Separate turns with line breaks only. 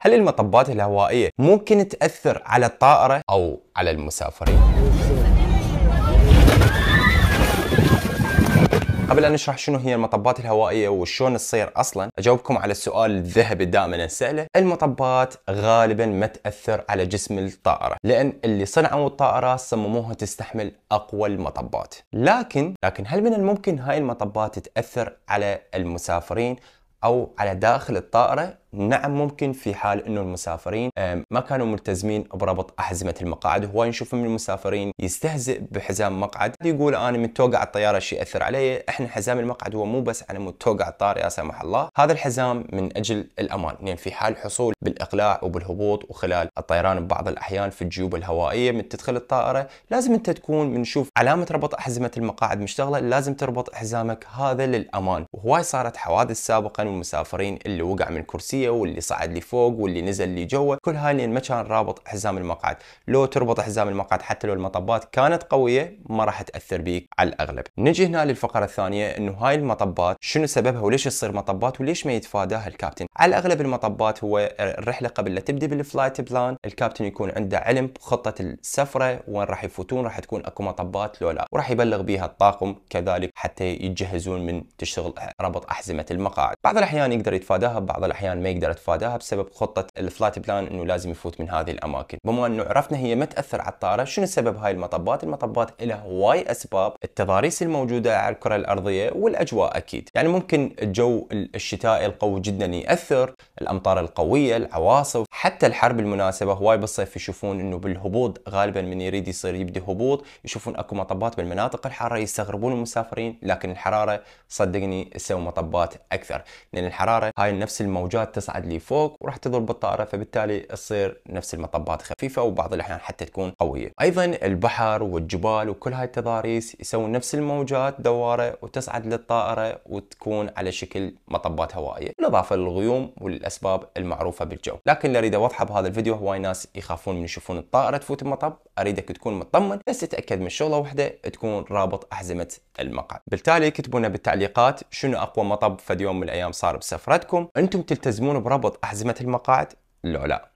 هل المطبات الهوائية ممكن تأثر على الطائرة أو على المسافرين؟ قبل ان نشرح شنو هي المطبات الهوائيه وشلون تصير اصلا اجاوبكم على السؤال الذهبي دائما نساله المطبات غالبا ما تاثر على جسم الطائره لان اللي صنعوا الطائرات صمموها تستحمل اقوى المطبات لكن لكن هل من الممكن هاي المطبات تاثر على المسافرين او على داخل الطائره نعم ممكن في حال انه المسافرين ما كانوا ملتزمين بربط احزمه المقاعد هو نشوف من المسافرين يستهزئ بحزام مقعد يقول انا من توقع الطياره شيء اثر علي احنا حزام المقعد هو مو بس على مود توقع الطار يا سمح الله هذا الحزام من اجل الامان لان يعني في حال حصول بالاقلاع وبالهبوط وخلال الطيران ببعض الاحيان في الجيوب الهوائيه من تدخل الطائره لازم انت تكون بنشوف علامه ربط احزمه المقاعد مشتغله لازم تربط حزامك هذا للامان وهواي صارت حوادث سابقا والمسافرين اللي وقع من كرسي الرئيسيه واللي صعد لفوق واللي نزل لجوا كل هاي لان ما كان رابط حزام المقعد لو تربط حزام المقعد حتى لو المطبات كانت قويه ما راح تاثر بيك على الاغلب نجي هنا للفقره الثانيه انه هاي المطبات شنو سببها وليش تصير مطبات وليش ما يتفاداها الكابتن على الاغلب المطبات هو الرحله قبل لا تبدا بالفلايت بلان الكابتن يكون عنده علم بخطه السفره وين راح يفوتون راح تكون اكو مطبات لو لا وراح يبلغ بها الطاقم كذلك حتى يتجهزون من تشتغل ربط احزمه المقاعد بعض الاحيان يقدر يتفاداها بعض الاحيان ما ما يقدر يتفاداها بسبب خطه الفلات بلان انه لازم يفوت من هذه الاماكن بما انه عرفنا هي ما تاثر على الطائره شنو سبب هاي المطبات المطبات لها هواي اسباب التضاريس الموجوده على الكره الارضيه والاجواء اكيد يعني ممكن الجو الشتائي القوي جدا ياثر الامطار القويه العواصف حتى الحرب المناسبه هواي بالصيف يشوفون انه بالهبوط غالبا من يريد يصير يبدي هبوط يشوفون اكو مطبات بالمناطق الحاره يستغربون المسافرين لكن الحراره صدقني تسوي مطبات اكثر لان الحراره هاي نفس الموجات تصعد لفوق وراح تضرب بالطائره فبالتالي تصير نفس المطبات خفيفه وبعض الاحيان حتى تكون قويه ايضا البحر والجبال وكل هاي التضاريس يسوون نفس الموجات دواره وتصعد للطائره وتكون على شكل مطبات هوائيه بالاضافه للغيوم والاسباب المعروفه بالجو لكن اللي اريد اوضحه بهذا الفيديو هواي ناس يخافون من يشوفون الطائره تفوت المطب اريدك تكون مطمن بس تتاكد من شغله واحده تكون رابط احزمه المقعد بالتالي كتبونا بالتعليقات شنو اقوى مطب في يوم من الايام صار بسفرتكم انتم تلتزمون بربط احزمه المقاعد لو لا